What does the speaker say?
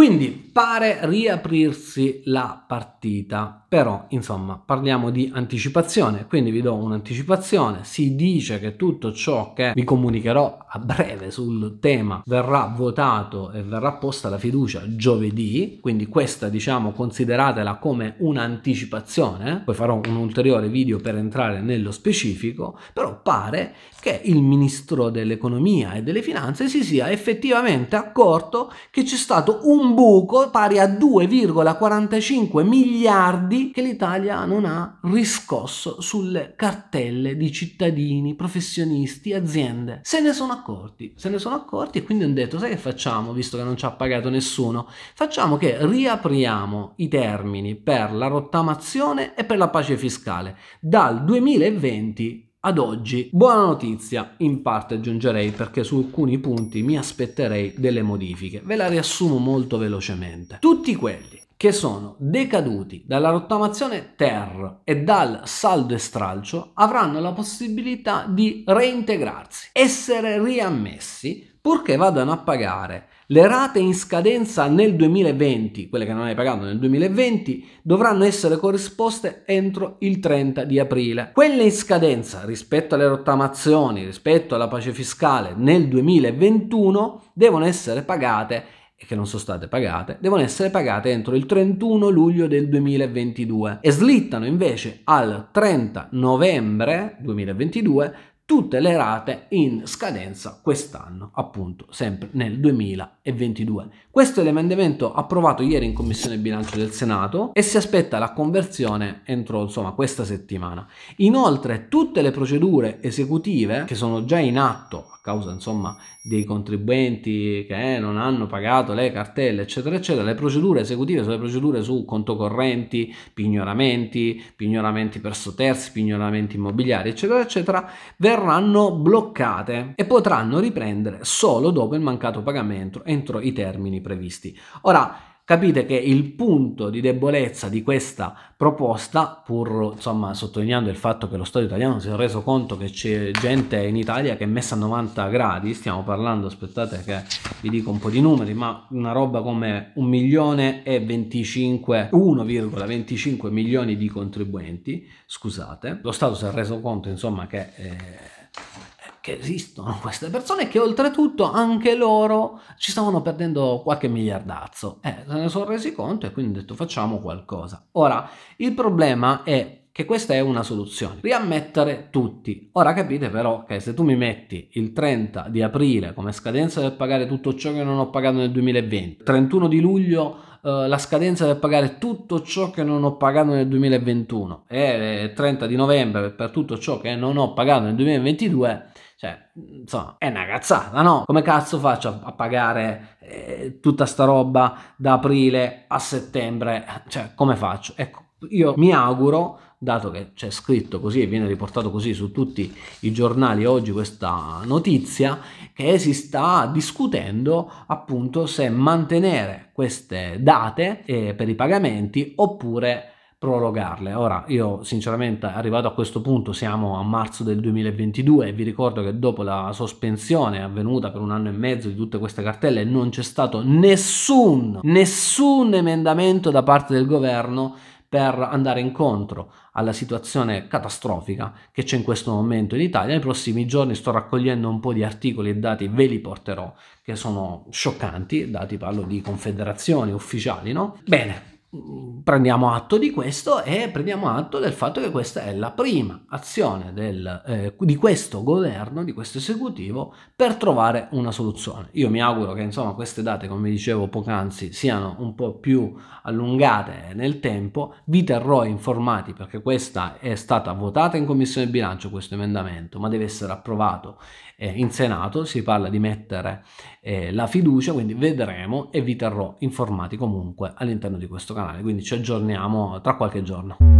Quindi pare riaprirsi la partita, però insomma parliamo di anticipazione, quindi vi do un'anticipazione, si dice che tutto ciò che vi comunicherò a breve sul tema verrà votato e verrà posta la fiducia giovedì, quindi questa diciamo consideratela come un'anticipazione, poi farò un ulteriore video per entrare nello specifico, però pare che il ministro dell'economia e delle finanze si sia effettivamente accorto che c'è stato un buco pari a 2,45 miliardi che l'Italia non ha riscosso sulle cartelle di cittadini, professionisti, aziende. Se ne sono accorti, se ne sono accorti e quindi hanno detto sai che facciamo visto che non ci ha pagato nessuno? Facciamo che riapriamo i termini per la rottamazione e per la pace fiscale dal 2020 ad oggi, buona notizia, in parte aggiungerei perché su alcuni punti mi aspetterei delle modifiche, ve la riassumo molto velocemente. Tutti quelli che sono decaduti dalla rottamazione TER e dal saldo e stralcio avranno la possibilità di reintegrarsi, essere riammessi purché vadano a pagare le rate in scadenza nel 2020, quelle che non hai pagato nel 2020, dovranno essere corrisposte entro il 30 di aprile. Quelle in scadenza rispetto alle rottamazioni, rispetto alla pace fiscale nel 2021, devono essere pagate e che non sono state pagate, devono essere pagate entro il 31 luglio del 2022 e slittano invece al 30 novembre 2022 tutte le rate in scadenza quest'anno, appunto sempre nel 2022. Questo è l'emendamento approvato ieri in Commissione Bilancio del Senato e si aspetta la conversione entro insomma questa settimana. Inoltre tutte le procedure esecutive che sono già in atto a causa insomma dei contribuenti che non hanno pagato le cartelle eccetera eccetera, le procedure esecutive sono le procedure su conto correnti, pignoramenti, pignoramenti per terzi, pignoramenti immobiliari eccetera eccetera, verranno verranno bloccate e potranno riprendere solo dopo il mancato pagamento entro i termini previsti. Ora, capite che il punto di debolezza di questa proposta, pur insomma, sottolineando il fatto che lo Stato italiano si è reso conto che c'è gente in Italia che è messa a 90 gradi, stiamo parlando, aspettate che vi dico un po' di numeri, ma una roba come 1 milione e 25, 1,25 milioni di contribuenti, scusate, lo Stato si è reso conto insomma che... Eh, che esistono queste persone che oltretutto anche loro ci stavano perdendo qualche miliardazzo. Eh, se ne sono resi conto e quindi ho detto facciamo qualcosa. Ora, il problema è che questa è una soluzione, riammettere tutti. Ora capite però che se tu mi metti il 30 di aprile come scadenza per pagare tutto ciò che non ho pagato nel 2020, 31 di luglio eh, la scadenza per pagare tutto ciò che non ho pagato nel 2021 e 30 di novembre per tutto ciò che non ho pagato nel 2022, cioè, insomma, è una cazzata, no? Come cazzo faccio a, a pagare eh, tutta sta roba da aprile a settembre? Cioè, come faccio? Ecco, io mi auguro dato che c'è scritto così e viene riportato così su tutti i giornali oggi questa notizia, che si sta discutendo appunto se mantenere queste date eh, per i pagamenti oppure prorogarle. Ora, io sinceramente arrivato a questo punto siamo a marzo del 2022 e vi ricordo che dopo la sospensione avvenuta per un anno e mezzo di tutte queste cartelle non c'è stato nessun, nessun emendamento da parte del governo per andare incontro alla situazione catastrofica che c'è in questo momento in Italia. Nei prossimi giorni sto raccogliendo un po' di articoli e dati, ve li porterò, che sono scioccanti, dati parlo di confederazioni ufficiali, no? Bene, prendiamo atto di questo e prendiamo atto del fatto che questa è la prima azione del, eh, di questo governo, di questo esecutivo, per trovare una soluzione. Io mi auguro che insomma, queste date, come dicevo poc'anzi, siano un po' più allungate nel tempo. Vi terrò informati perché questa è stata votata in Commissione Bilancio, questo emendamento, ma deve essere approvato eh, in Senato. Si parla di mettere eh, la fiducia, quindi vedremo e vi terrò informati comunque all'interno di questo canale canale, quindi ci aggiorniamo tra qualche giorno.